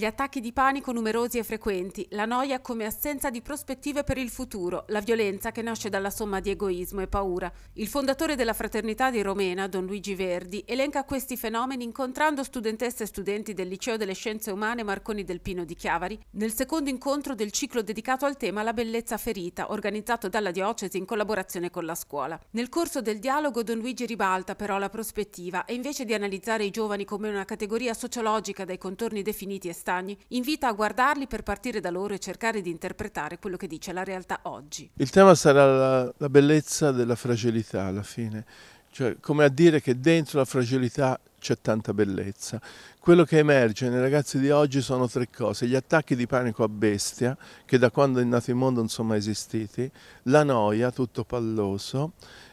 Gli attacchi di panico numerosi e frequenti, la noia come assenza di prospettive per il futuro, la violenza che nasce dalla somma di egoismo e paura. Il fondatore della fraternità di Romena, Don Luigi Verdi, elenca questi fenomeni incontrando studentesse e studenti del Liceo delle Scienze Umane Marconi del Pino di Chiavari nel secondo incontro del ciclo dedicato al tema La bellezza ferita, organizzato dalla diocesi in collaborazione con la scuola. Nel corso del dialogo Don Luigi ribalta però la prospettiva e invece di analizzare i giovani come una categoria sociologica dai contorni definiti e Castagni invita a guardarli per partire da loro e cercare di interpretare quello che dice la realtà oggi. Il tema sarà la, la bellezza della fragilità alla fine, cioè come a dire che dentro la fragilità c'è tanta bellezza. Quello che emerge nei ragazzi di oggi sono tre cose, gli attacchi di panico a bestia, che da quando è nato il mondo non sono mai esistiti, la noia, tutto palloso,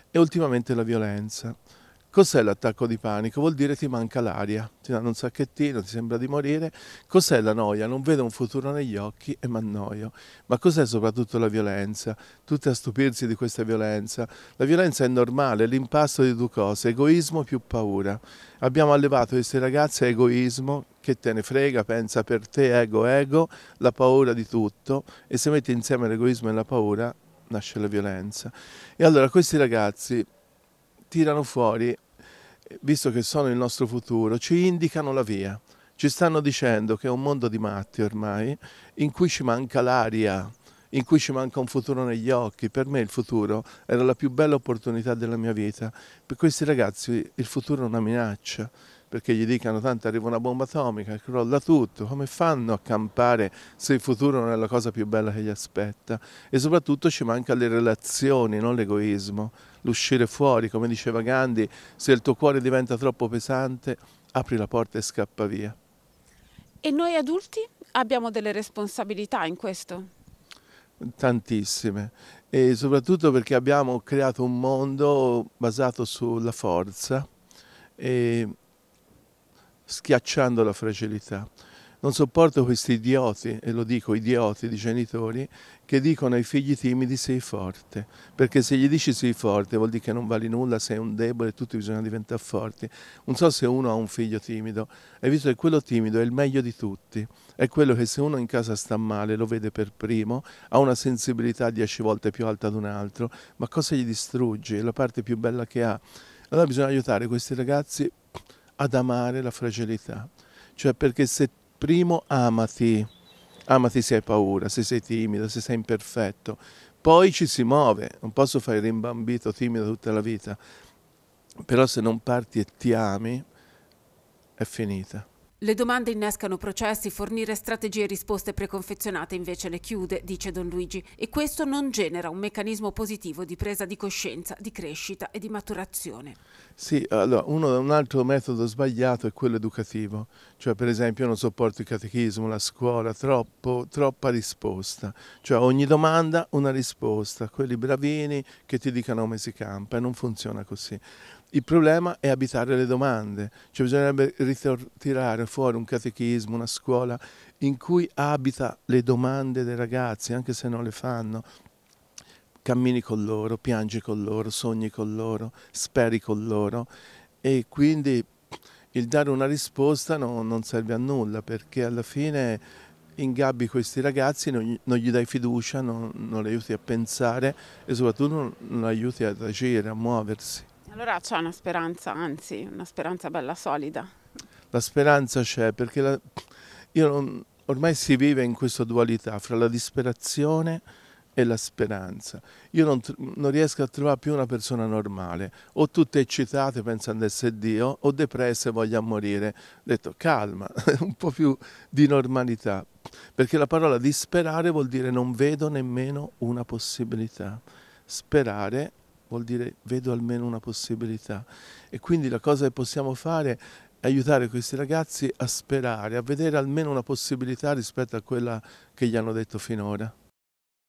e ultimamente la violenza. Cos'è l'attacco di panico? Vuol dire ti manca l'aria, ti danno un sacchettino, ti sembra di morire. Cos'è la noia? Non vedo un futuro negli occhi e mi annoio. Ma cos'è soprattutto la violenza? Tutti a stupirsi di questa violenza. La violenza è normale, è l'impasto di due cose, egoismo più paura. Abbiamo allevato questi ragazzi a egoismo, che te ne frega, pensa per te, ego, ego, la paura di tutto. E se metti insieme l'egoismo e la paura, nasce la violenza. E allora questi ragazzi tirano fuori, visto che sono il nostro futuro, ci indicano la via. Ci stanno dicendo che è un mondo di matti ormai, in cui ci manca l'aria, in cui ci manca un futuro negli occhi. Per me il futuro era la più bella opportunità della mia vita. Per questi ragazzi il futuro è una minaccia perché gli dicano tanto arriva una bomba atomica, crolla tutto, come fanno a campare se il futuro non è la cosa più bella che gli aspetta? E soprattutto ci mancano le relazioni, non l'egoismo, l'uscire fuori, come diceva Gandhi, se il tuo cuore diventa troppo pesante, apri la porta e scappa via. E noi adulti abbiamo delle responsabilità in questo? Tantissime e soprattutto perché abbiamo creato un mondo basato sulla forza e schiacciando la fragilità. Non sopporto questi idioti, e lo dico idioti di genitori, che dicono ai figli timidi sei forte, perché se gli dici sei forte vuol dire che non vali nulla, sei un debole, tutti bisogna diventare forti. Non so se uno ha un figlio timido, hai visto che quello timido è il meglio di tutti, è quello che se uno in casa sta male lo vede per primo, ha una sensibilità dieci volte più alta di un altro, ma cosa gli distruggi? È la parte più bella che ha. Allora bisogna aiutare questi ragazzi ad amare la fragilità. Cioè perché se primo amati, amati se hai paura, se sei timido, se sei imperfetto, poi ci si muove, non posso fare rimbambito, timido tutta la vita, però se non parti e ti ami, è finita. Le domande innescano processi, fornire strategie e risposte preconfezionate invece le chiude, dice Don Luigi, e questo non genera un meccanismo positivo di presa di coscienza, di crescita e di maturazione. Sì, allora, uno, un altro metodo sbagliato è quello educativo, cioè per esempio non sopporto il catechismo, la scuola, troppo, troppa risposta, cioè ogni domanda una risposta, quelli bravini che ti dicano come si campa e non funziona così. Il problema è abitare le domande, cioè bisognerebbe ritirare fuori un catechismo, una scuola in cui abita le domande dei ragazzi, anche se non le fanno. Cammini con loro, piangi con loro, sogni con loro, speri con loro e quindi il dare una risposta no, non serve a nulla perché alla fine ingabbi questi ragazzi, non, non gli dai fiducia, non, non li aiuti a pensare e soprattutto non, non li aiuti ad agire, a muoversi. Allora c'è una speranza, anzi, una speranza bella solida. La speranza c'è perché la... non... ormai si vive in questa dualità fra la disperazione e la speranza. Io non, non, riesco a trovare più una persona normale, o tutte eccitate pensando di essere Dio, o depresse e voglio morire. Ho detto calma, un po' più di normalità, perché la parola disperare vuol dire non vedo nemmeno una possibilità. Sperare vuol dire vedo almeno una possibilità. E quindi la cosa che possiamo fare è aiutare questi ragazzi a sperare, a vedere almeno una possibilità rispetto a quella che gli hanno detto finora.